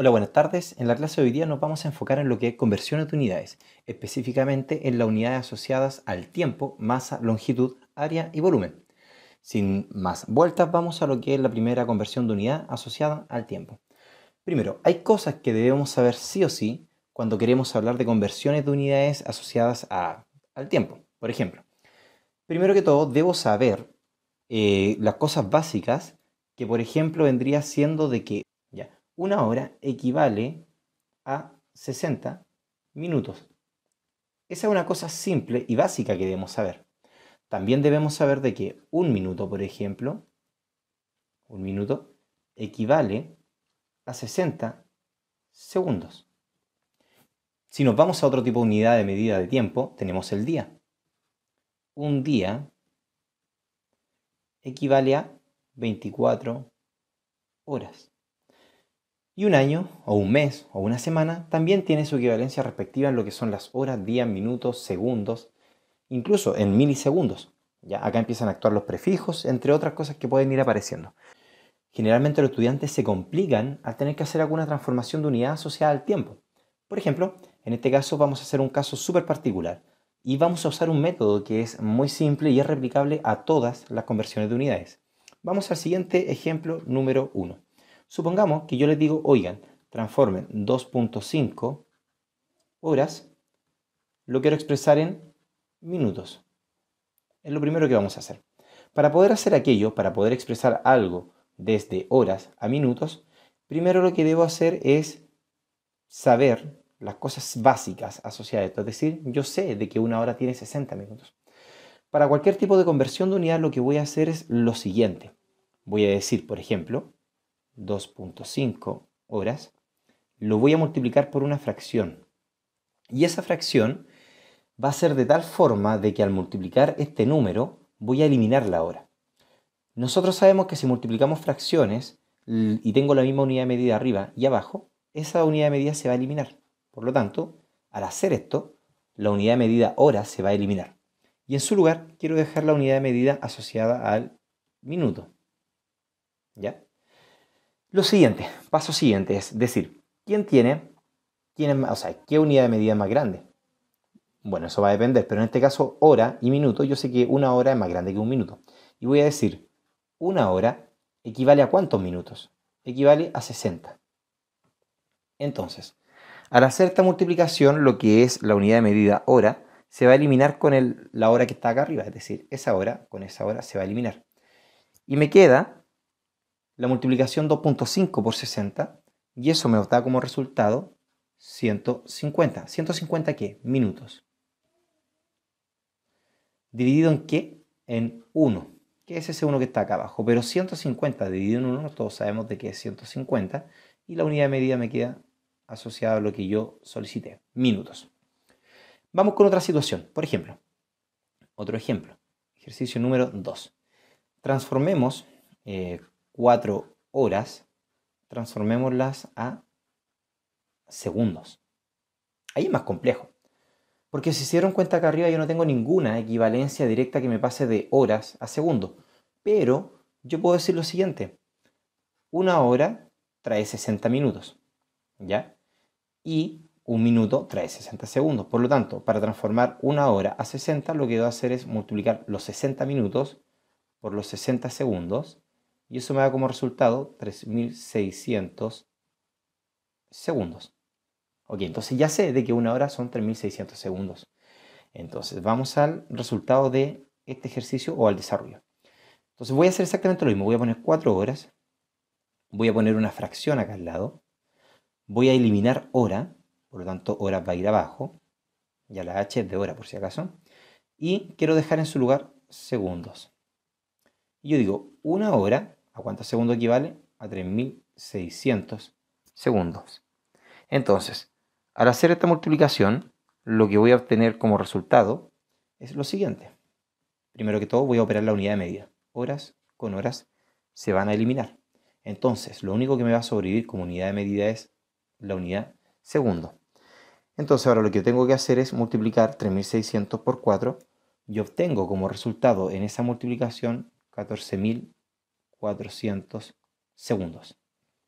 Hola, buenas tardes. En la clase de hoy día nos vamos a enfocar en lo que es conversiones de unidades, específicamente en las unidades asociadas al tiempo, masa, longitud, área y volumen. Sin más vueltas, vamos a lo que es la primera conversión de unidad asociada al tiempo. Primero, hay cosas que debemos saber sí o sí cuando queremos hablar de conversiones de unidades asociadas al tiempo. Por ejemplo, primero que todo, debo saber eh, las cosas básicas que, por ejemplo, vendría siendo de que una hora equivale a 60 minutos. Esa es una cosa simple y básica que debemos saber. También debemos saber de que un minuto, por ejemplo, un minuto equivale a 60 segundos. Si nos vamos a otro tipo de unidad de medida de tiempo, tenemos el día. Un día equivale a 24 horas. Y un año, o un mes, o una semana también tiene su equivalencia respectiva en lo que son las horas, días, minutos, segundos, incluso en milisegundos. Ya acá empiezan a actuar los prefijos, entre otras cosas que pueden ir apareciendo. Generalmente los estudiantes se complican al tener que hacer alguna transformación de unidad asociada al tiempo. Por ejemplo, en este caso vamos a hacer un caso súper particular y vamos a usar un método que es muy simple y es replicable a todas las conversiones de unidades. Vamos al siguiente ejemplo número 1. Supongamos que yo les digo, oigan, transformen 2.5 horas, lo quiero expresar en minutos. Es lo primero que vamos a hacer. Para poder hacer aquello, para poder expresar algo desde horas a minutos, primero lo que debo hacer es saber las cosas básicas asociadas a esto. Es decir, yo sé de que una hora tiene 60 minutos. Para cualquier tipo de conversión de unidad lo que voy a hacer es lo siguiente. Voy a decir, por ejemplo, 2.5 horas, lo voy a multiplicar por una fracción. Y esa fracción va a ser de tal forma de que al multiplicar este número voy a eliminar la hora. Nosotros sabemos que si multiplicamos fracciones y tengo la misma unidad de medida arriba y abajo, esa unidad de medida se va a eliminar. Por lo tanto, al hacer esto, la unidad de medida hora se va a eliminar. Y en su lugar quiero dejar la unidad de medida asociada al minuto. ¿Ya? Lo siguiente, paso siguiente es decir, ¿quién tiene, o sea, qué unidad de medida es más grande? Bueno, eso va a depender, pero en este caso hora y minuto, yo sé que una hora es más grande que un minuto. Y voy a decir, una hora equivale a cuántos minutos? Equivale a 60. Entonces, al hacer esta multiplicación, lo que es la unidad de medida hora, se va a eliminar con la hora que está acá arriba, es decir, esa hora con esa hora se va a eliminar. Y me queda la multiplicación 2.5 por 60 y eso me da como resultado 150. ¿150 qué? Minutos. ¿Dividido en qué? En 1. ¿Qué es ese 1 que está acá abajo. Pero 150 dividido en 1, todos sabemos de qué es 150. Y la unidad de medida me queda asociada a lo que yo solicité. Minutos. Vamos con otra situación. Por ejemplo. Otro ejemplo. Ejercicio número 2. Transformemos... Eh, 4 horas, transformémoslas a segundos. Ahí es más complejo. Porque si se dieron cuenta acá arriba, yo no tengo ninguna equivalencia directa que me pase de horas a segundos. Pero yo puedo decir lo siguiente. Una hora trae 60 minutos. ¿Ya? Y un minuto trae 60 segundos. Por lo tanto, para transformar una hora a 60, lo que voy a hacer es multiplicar los 60 minutos por los 60 segundos y eso me da como resultado 3600 segundos. Ok, entonces ya sé de que una hora son 3600 segundos. Entonces vamos al resultado de este ejercicio o al desarrollo. Entonces voy a hacer exactamente lo mismo. Voy a poner 4 horas. Voy a poner una fracción acá al lado. Voy a eliminar hora. Por lo tanto, hora va a ir abajo. Ya la H es de hora por si acaso. Y quiero dejar en su lugar segundos. Y yo digo, una hora ¿A cuántos segundos equivale? A 3600 segundos. Entonces, al hacer esta multiplicación, lo que voy a obtener como resultado es lo siguiente. Primero que todo, voy a operar la unidad de medida. Horas con horas se van a eliminar. Entonces, lo único que me va a sobrevivir como unidad de medida es la unidad segundo. Entonces, ahora lo que tengo que hacer es multiplicar 3600 por 4 y obtengo como resultado en esa multiplicación 14000 400 segundos.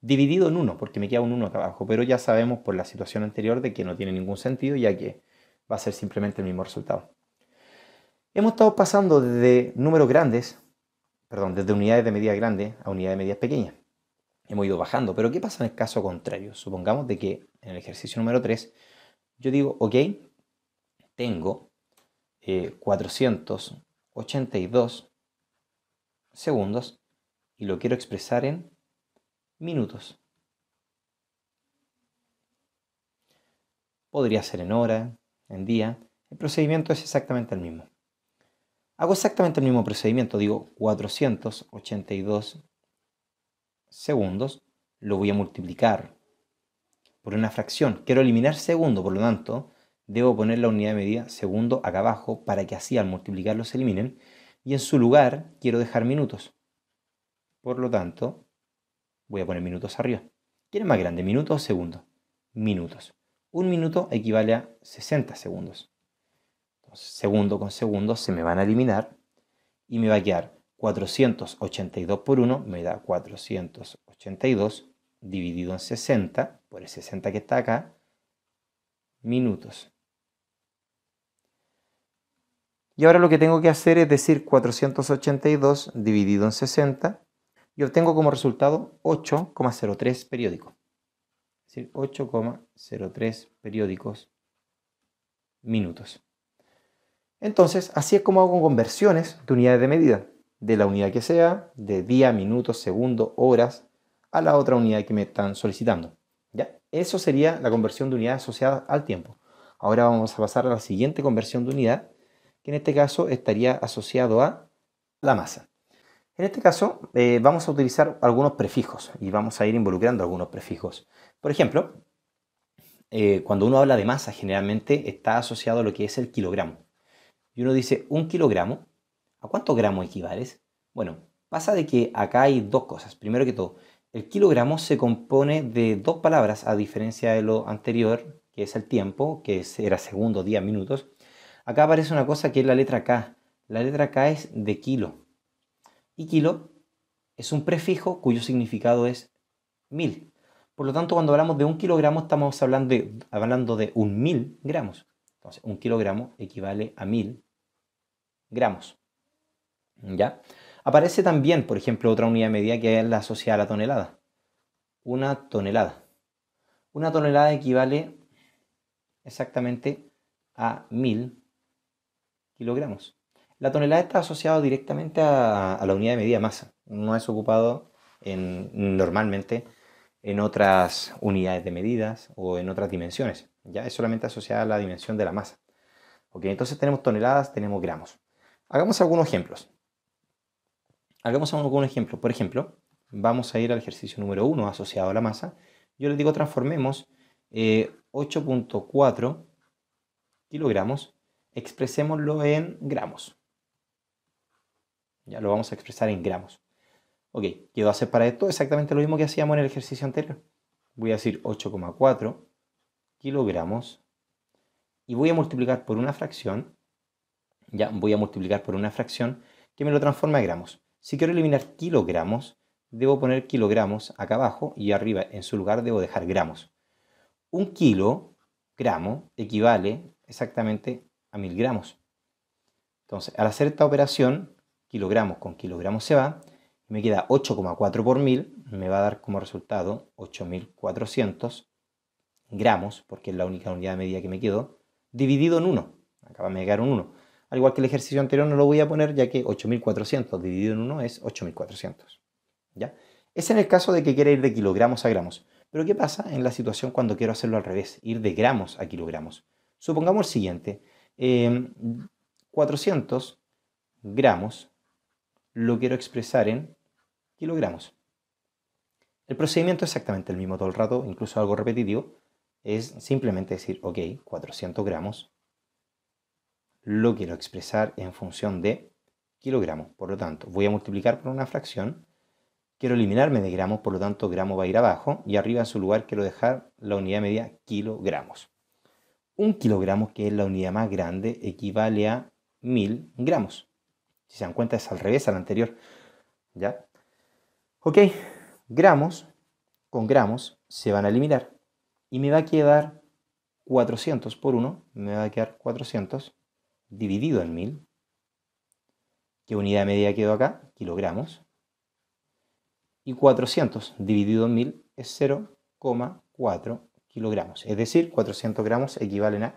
Dividido en 1, porque me queda un 1 acá abajo, pero ya sabemos por la situación anterior de que no tiene ningún sentido, ya que va a ser simplemente el mismo resultado. Hemos estado pasando desde números grandes, perdón, desde unidades de medida grande a unidades de medidas pequeñas. Hemos ido bajando, pero ¿qué pasa en el caso contrario? Supongamos de que en el ejercicio número 3 yo digo, ok, tengo 482 eh, segundos y lo quiero expresar en minutos. Podría ser en hora, en día. El procedimiento es exactamente el mismo. Hago exactamente el mismo procedimiento, digo 482 segundos, lo voy a multiplicar por una fracción. Quiero eliminar segundo, por lo tanto, debo poner la unidad de medida segundo acá abajo para que así al multiplicar los eliminen. Y en su lugar quiero dejar minutos. Por lo tanto, voy a poner minutos arriba. ¿Quién es más grande, minutos o segundos? Minutos. Un minuto equivale a 60 segundos. segundo con segundo se me van a eliminar y me va a quedar 482 por 1, me da 482 dividido en 60, por el 60 que está acá, minutos. Y ahora lo que tengo que hacer es decir 482 dividido en 60 y obtengo como resultado 8,03 periódicos. Es decir, 8,03 periódicos minutos. Entonces, así es como hago conversiones de unidades de medida, de la unidad que sea, de día, minutos, segundo, horas, a la otra unidad que me están solicitando. ¿ya? Eso sería la conversión de unidades asociada al tiempo. Ahora vamos a pasar a la siguiente conversión de unidad, que en este caso estaría asociado a la masa. En este caso eh, vamos a utilizar algunos prefijos y vamos a ir involucrando algunos prefijos. Por ejemplo, eh, cuando uno habla de masa generalmente está asociado a lo que es el kilogramo. Y uno dice, un kilogramo, ¿a cuánto gramos equivales? Bueno, pasa de que acá hay dos cosas. Primero que todo, el kilogramo se compone de dos palabras a diferencia de lo anterior, que es el tiempo, que era segundo, día, minutos. Acá aparece una cosa que es la letra K. La letra K es de kilo. Y kilo es un prefijo cuyo significado es mil. Por lo tanto, cuando hablamos de un kilogramo estamos hablando de, hablando de un mil gramos. Entonces, un kilogramo equivale a mil gramos. ¿Ya? Aparece también, por ejemplo, otra unidad de medida que es la asociada a la tonelada. Una tonelada. Una tonelada equivale exactamente a mil kilogramos. La tonelada está asociada directamente a, la unidad de medida masa. No es ocupado en, normalmente en otras unidades de medidas o en otras dimensiones. Ya es solamente asociada a la dimensión de la masa. Ok, entonces tenemos toneladas, tenemos gramos. Hagamos algunos ejemplos. Hagamos algunos ejemplo. Por ejemplo, vamos a ir al ejercicio número 1 asociado a la masa. Yo les digo transformemos 8.4 eh, kilogramos, expresémoslo en gramos. Ya lo vamos a expresar en gramos. Ok, a hacer para esto exactamente lo mismo que hacíamos en el ejercicio anterior. Voy a decir 8,4 kilogramos y voy a multiplicar por una fracción. Ya voy a multiplicar por una fracción que me lo transforma a gramos. Si quiero eliminar kilogramos, debo poner kilogramos acá abajo y arriba en su lugar debo dejar gramos. Un kilo, gramo, equivale exactamente a mil gramos. Entonces, al hacer esta operación, kilogramos con kilogramos se va, me queda 8,4 por 1.000, me va a dar como resultado 8.400 gramos, porque es la única unidad de medida que me quedó, dividido en 1. Acaba de llegar un 1. Al igual que el ejercicio anterior no lo voy a poner, ya que 8.400 dividido en 1 es 8.400. ¿Ya? Es en el caso de que quiera ir de kilogramos a gramos. Pero ¿qué pasa en la situación cuando quiero hacerlo al revés? Ir de gramos a kilogramos. Supongamos el siguiente. 400 eh, gramos lo quiero expresar en kilogramos. El procedimiento es exactamente el mismo todo el rato, incluso algo repetitivo. Es simplemente decir, ok, 400 gramos, lo quiero expresar en función de kilogramos. Por lo tanto, voy a multiplicar por una fracción. Quiero eliminarme de gramos, por lo tanto, gramo va a ir abajo. Y arriba en su lugar quiero dejar la unidad media kilogramos. Un kilogramo, que es la unidad más grande, equivale a 1000 gramos. Si se dan cuenta es al revés al anterior. ¿Ya? Ok, gramos con gramos se van a eliminar y me va a quedar 400 por 1, me va a quedar 400 dividido en 1000. ¿Qué unidad media quedó acá? Kilogramos. Y 400 dividido en 1000 es 0,4 kilogramos. Es decir, 400 gramos equivalen a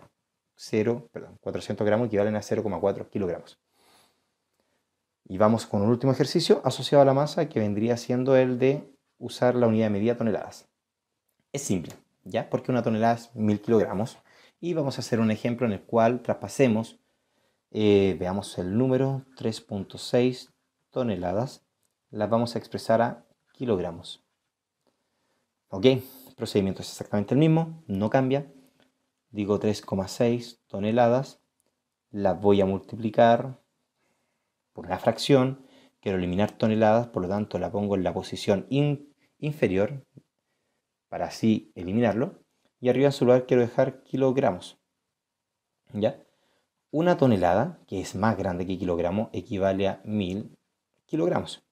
0, 400 gramos equivalen a 0,4 kilogramos. Y vamos con un último ejercicio asociado a la masa que vendría siendo el de usar la unidad de medida toneladas. Es simple, ¿ya? Porque una tonelada es mil kilogramos. Y vamos a hacer un ejemplo en el cual traspasemos, eh, veamos el número, 3.6 toneladas, las vamos a expresar a kilogramos. Ok, el procedimiento es exactamente el mismo, no cambia. Digo 3,6 toneladas, las voy a multiplicar por una fracción, quiero eliminar toneladas, por lo tanto la pongo en la posición inferior para así eliminarlo. Y arriba en su lugar quiero dejar kilogramos. ¿Ya? Una tonelada, que es más grande que kilogramo, equivale a 1000 kilogramos.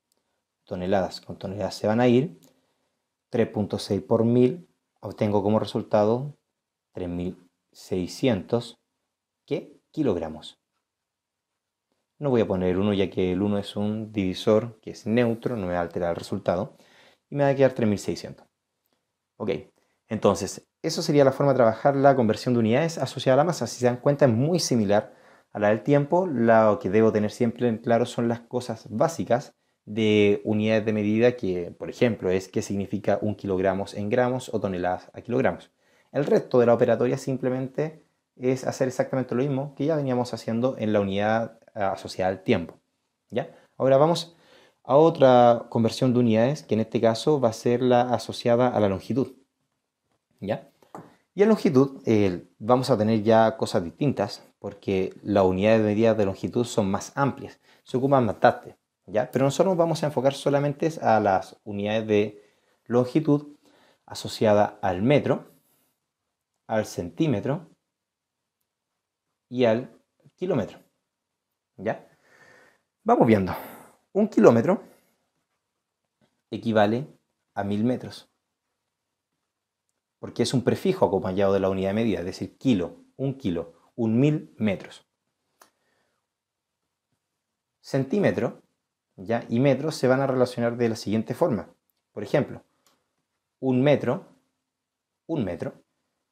Toneladas con toneladas se van a ir. 3.6 por 1000 obtengo como resultado 3600 que kilogramos. No voy a poner 1 ya que el 1 es un divisor que es neutro, no me va a alterar el resultado. Y me va a quedar 3600. Ok, entonces, eso sería la forma de trabajar la conversión de unidades asociada a la masa. Si se dan cuenta, es muy similar a la del tiempo. Lo que debo tener siempre en claro son las cosas básicas de unidades de medida, que por ejemplo es qué significa un kilogramos en gramos o toneladas a kilogramos. El resto de la operatoria simplemente es hacer exactamente lo mismo que ya veníamos haciendo en la unidad asociada al tiempo. ¿ya? Ahora vamos a otra conversión de unidades, que en este caso va a ser la asociada a la longitud. ¿ya? Y en longitud eh, vamos a tener ya cosas distintas, porque las unidades de medida de longitud son más amplias, se ocupan más ¿ya? Pero nosotros nos vamos a enfocar solamente a las unidades de longitud asociada al metro, al centímetro y al kilómetro. ¿Ya? Vamos viendo. Un kilómetro equivale a mil metros. Porque es un prefijo acompañado de la unidad de medida, es decir, kilo, un kilo, un mil metros. Centímetro ¿ya? y metros se van a relacionar de la siguiente forma. Por ejemplo, un metro, un metro,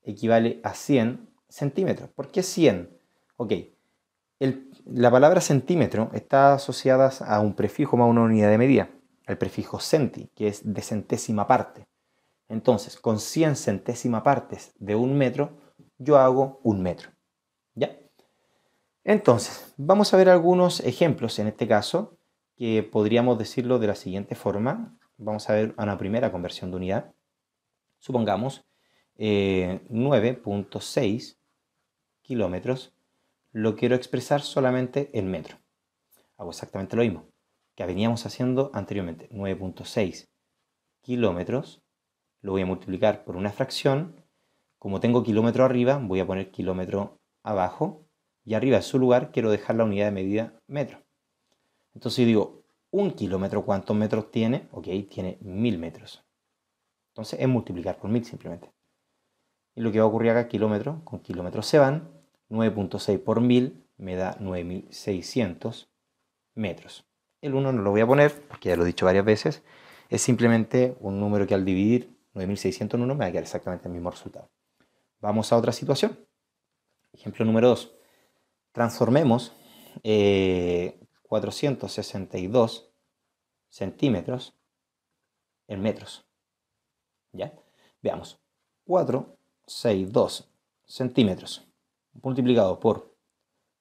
equivale a 100 centímetros. ¿Por qué 100? Ok, la palabra centímetro está asociada a un prefijo más una unidad de medida, el prefijo centi, que es de centésima parte. Entonces, con 100 centésima partes de un metro, yo hago un metro. ¿Ya? Entonces, vamos a ver algunos ejemplos en este caso que podríamos decirlo de la siguiente forma. Vamos a ver una primera conversión de unidad. Supongamos 9.6 eh, kilómetros lo quiero expresar solamente en metro. Hago exactamente lo mismo que veníamos haciendo anteriormente, 9.6 kilómetros, lo voy a multiplicar por una fracción, como tengo kilómetro arriba, voy a poner kilómetro abajo, y arriba en su lugar quiero dejar la unidad de medida metro. Entonces si digo, un kilómetro, ¿cuántos metros tiene? Ok, tiene mil metros. Entonces es multiplicar por mil simplemente. Y lo que va a ocurrir acá, kilómetro con kilómetros se van, 9.6 por 1000 me da 9600 metros. El 1 no lo voy a poner porque ya lo he dicho varias veces. Es simplemente un número que al dividir 1 me va a quedar exactamente el mismo resultado. Vamos a otra situación. Ejemplo número 2. Transformemos 462 eh, centímetros en metros. ¿Ya? Veamos. 462 centímetros multiplicado por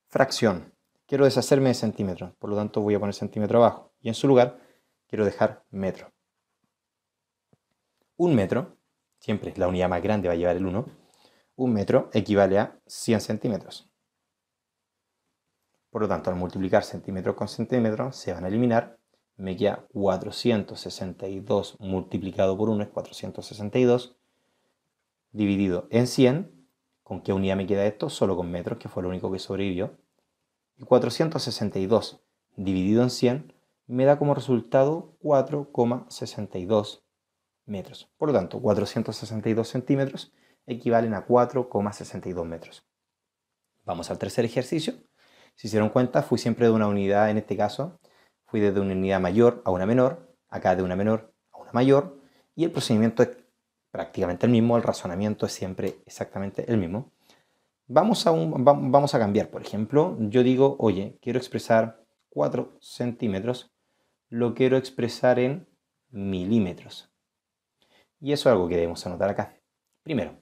fracción. Quiero deshacerme de centímetros, por lo tanto voy a poner centímetro abajo. Y en su lugar quiero dejar metro. Un metro, siempre la unidad más grande va a llevar el 1, un metro equivale a 100 centímetros. Por lo tanto, al multiplicar centímetro con centímetro, se van a eliminar. Me queda 462 multiplicado por 1 es 462, dividido en 100, ¿Con qué unidad me queda esto? Solo con metros, que fue lo único que sobrevivió. Y 462 dividido en 100 me da como resultado 4,62 metros. Por lo tanto, 462 centímetros equivalen a 4,62 metros. Vamos al tercer ejercicio. Si se cuenta, fui siempre de una unidad, en este caso, fui desde una unidad mayor a una menor, acá de una menor a una mayor, y el procedimiento es prácticamente el mismo, el razonamiento es siempre exactamente el mismo. Vamos a, vamos a cambiar, por ejemplo, yo digo, oye, quiero expresar 4 centímetros, lo quiero expresar en milímetros. Y eso es algo que debemos anotar acá. Primero,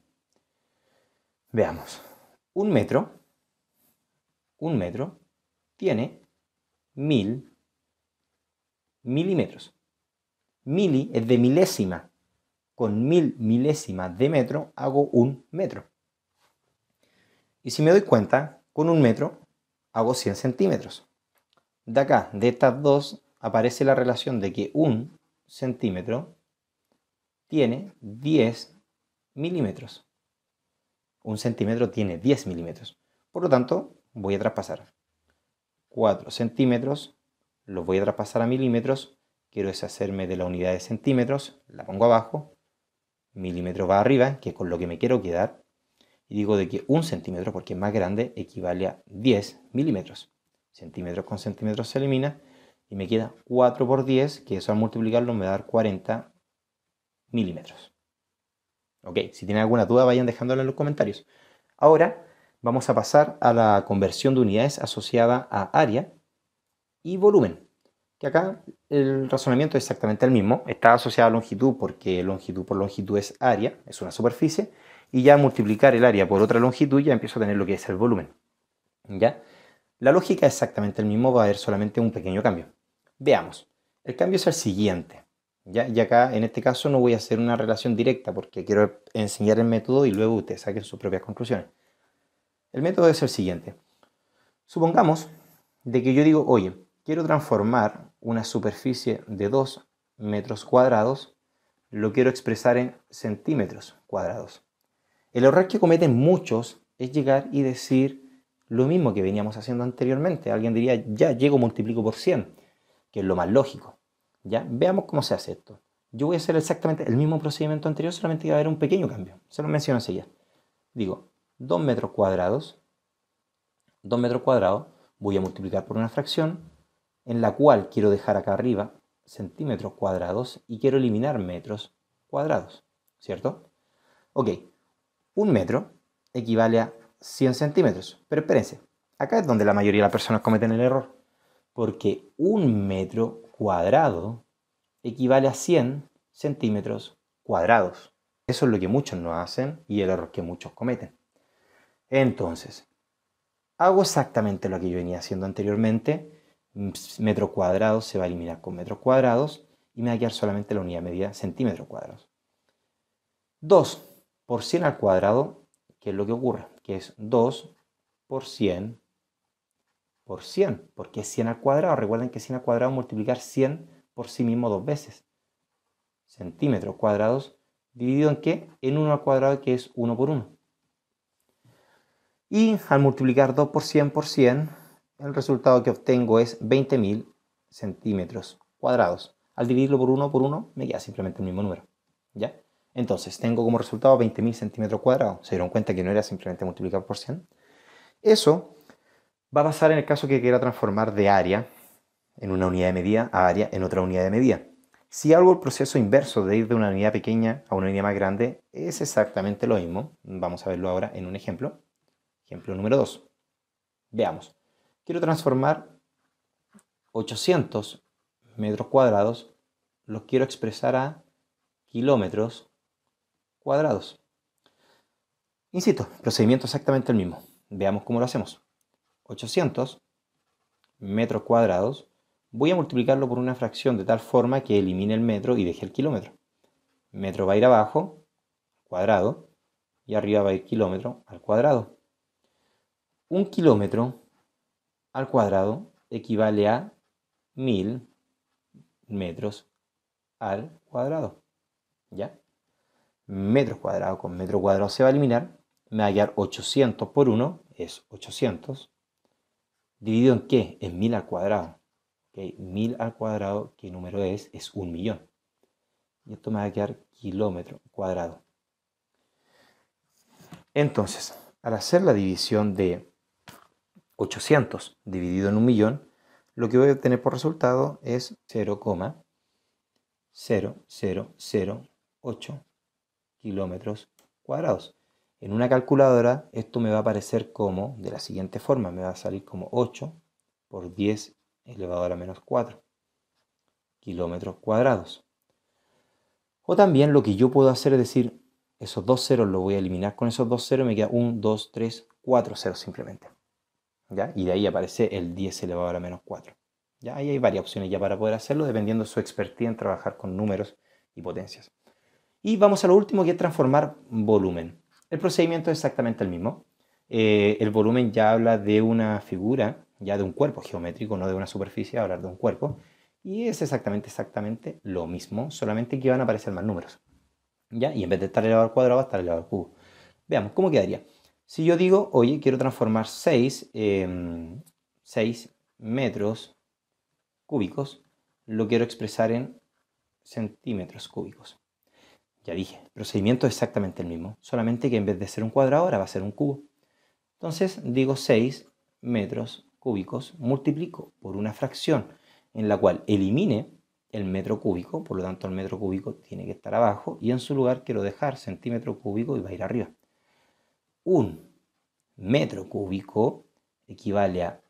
veamos, un metro, un metro tiene mil milímetros. Mili es de milésima, con mil milésimas de metro hago un metro. Y si me doy cuenta, con un metro hago 100 centímetros. De acá, de estas dos, aparece la relación de que un centímetro tiene 10 milímetros. Un centímetro tiene 10 milímetros. Por lo tanto, voy a traspasar 4 centímetros, los voy a traspasar a milímetros, quiero deshacerme de la unidad de centímetros, la pongo abajo, milímetros va arriba, que es con lo que me quiero quedar, y digo de que un centímetro, porque es más grande, equivale a 10 milímetros. Centímetros con centímetros se elimina y me queda 4 por 10, que eso al multiplicarlo me va a dar 40 milímetros. Ok, si tienen alguna duda vayan dejándola en los comentarios. Ahora vamos a pasar a la conversión de unidades asociada a área y volumen que acá el razonamiento es exactamente el mismo. Está asociado a longitud porque longitud por longitud es área, es una superficie, y ya multiplicar el área por otra longitud ya empiezo a tener lo que es el volumen. ¿Ya? La lógica es exactamente el mismo, va a haber solamente un pequeño cambio. Veamos, el cambio es el siguiente. ¿ya? Y acá en este caso no voy a hacer una relación directa porque quiero enseñar el método y luego ustedes saquen sus propias conclusiones. El método es el siguiente. Supongamos de que yo digo, oye, quiero transformar una superficie de 2 metros cuadrados, lo quiero expresar en centímetros cuadrados. El error que cometen muchos es llegar y decir lo mismo que veníamos haciendo anteriormente. Alguien diría, ya, llego, multiplico por 100, que es lo más lógico. ¿Ya? Veamos cómo se hace esto. Yo voy a hacer exactamente el mismo procedimiento anterior, solamente que va a haber un pequeño cambio. Se lo menciono enseguida. Digo, 2 metros cuadrados, 2 metros cuadrados, voy a multiplicar por una fracción, en la cual quiero dejar acá arriba centímetros cuadrados y quiero eliminar metros cuadrados, ¿cierto? Ok, un metro equivale a 100 centímetros, pero espérense, acá es donde la mayoría de las personas cometen el error, porque un metro cuadrado equivale a 100 centímetros cuadrados. Eso es lo que muchos no hacen y el error que muchos cometen. Entonces, hago exactamente lo que yo venía haciendo anteriormente, metro cuadrado se va a eliminar con metros cuadrados y me va a quedar solamente la unidad medida centímetros cuadrados. 2 por 100 al cuadrado, ¿qué es lo que ocurre? Que es 2 por 100 por 100, porque es 100 al cuadrado. Recuerden que 100 al cuadrado multiplicar 100 por sí mismo dos veces. Centímetros cuadrados dividido en qué? En 1 al cuadrado que es 1 por 1. Y al multiplicar 2 por 100 por 100, el resultado que obtengo es 20.000 centímetros cuadrados. Al dividirlo por 1 por 1 me queda simplemente el mismo número. ¿Ya? Entonces, tengo como resultado 20.000 centímetros cuadrados. Se dieron cuenta que no era simplemente multiplicar por 100. Eso va a pasar en el caso que quiera transformar de área en una unidad de medida a área en otra unidad de medida. Si hago el proceso inverso de ir de una unidad pequeña a una unidad más grande, es exactamente lo mismo. Vamos a verlo ahora en un ejemplo. Ejemplo número 2. Veamos quiero transformar 800 metros cuadrados, los quiero expresar a kilómetros cuadrados. Insisto, procedimiento exactamente el mismo. Veamos cómo lo hacemos. 800 metros cuadrados, voy a multiplicarlo por una fracción de tal forma que elimine el metro y deje el kilómetro. Metro va a ir abajo, cuadrado, y arriba va a ir kilómetro al cuadrado. Un kilómetro al cuadrado equivale a 1000 metros al cuadrado. ¿Ya? Metros cuadrados con metro cuadrado se va a eliminar. Me va a quedar 800 por 1, es 800. ¿Dividido en qué? En 1000 al cuadrado. ok 1000 al cuadrado, ¿qué número es? Es un millón. Y esto me va a quedar kilómetro cuadrado. Entonces, al hacer la división de 800 dividido en un millón, lo que voy a obtener por resultado es 0,0008 kilómetros cuadrados. En una calculadora esto me va a aparecer como de la siguiente forma, me va a salir como 8 por 10 elevado a la menos 4 kilómetros cuadrados. O también lo que yo puedo hacer es decir, esos dos ceros los voy a eliminar con esos dos ceros, me queda 1, 2, 3, 4 ceros simplemente. Y de ahí aparece el 10 elevado a la menos 4. ¿ya? Ahí hay varias opciones ya para poder hacerlo, dependiendo de su expertía en trabajar con números y potencias. Y vamos a lo último, que es transformar volumen. El procedimiento es exactamente el mismo. Eh, el volumen ya habla de una figura, ya de un cuerpo geométrico, no de una superficie, hablar de un cuerpo. Y es exactamente, exactamente lo mismo, solamente que van a aparecer más números. ¿ya? Y en vez de estar elevado al cuadrado, va a estar elevado al cubo. Veamos, ¿cómo quedaría? Si yo digo, oye, quiero transformar 6, em, metros cúbicos, lo quiero expresar en centímetros cúbicos. Ya dije, el procedimiento es exactamente el mismo, solamente que en vez de ser un cuadrado ahora va a ser un cubo. Entonces digo 6 metros cúbicos, multiplico por una fracción en la cual elimine el metro cúbico, por lo tanto el metro cúbico tiene que estar abajo y en su lugar quiero dejar centímetro cúbico y va a ir arriba un metro cúbico equivale a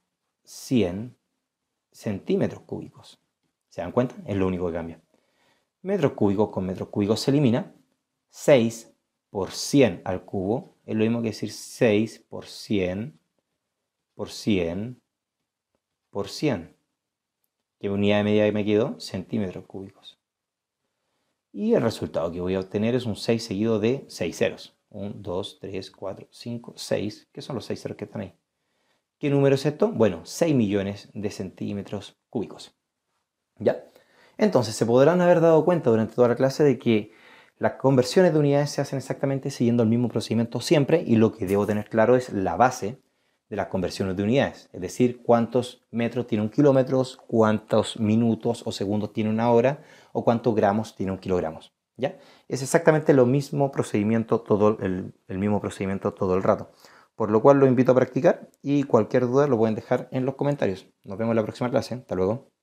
100 centímetros cúbicos. ¿Se dan cuenta? Es lo único que cambia. Metros cúbicos con metros cúbicos se elimina. 6 por 100 al cubo es lo mismo que decir 6 por 100 por 100 por 100. ¿Qué unidad de medida me quedó? Centímetros cúbicos. Y el resultado que voy a obtener es un 6 seguido de 6 ceros. 1, 2, 3, 4, 5, 6, que son los 6 ceros que están ahí. ¿Qué número es esto? Bueno, 6 millones de centímetros cúbicos. ¿Ya? Entonces, se podrán haber dado cuenta durante toda la clase de que las conversiones de unidades se hacen exactamente siguiendo el mismo procedimiento siempre y lo que debo tener claro es la base de las conversiones de unidades, es decir, cuántos metros tiene un kilómetro, cuántos minutos o segundos tiene una hora o cuántos gramos tiene un kilogramos. ¿ya? Es exactamente lo mismo procedimiento, todo el, mismo procedimiento todo el rato. Por lo cual lo invito a practicar y cualquier duda lo pueden dejar en los comentarios. Nos vemos en la próxima clase. Hasta luego.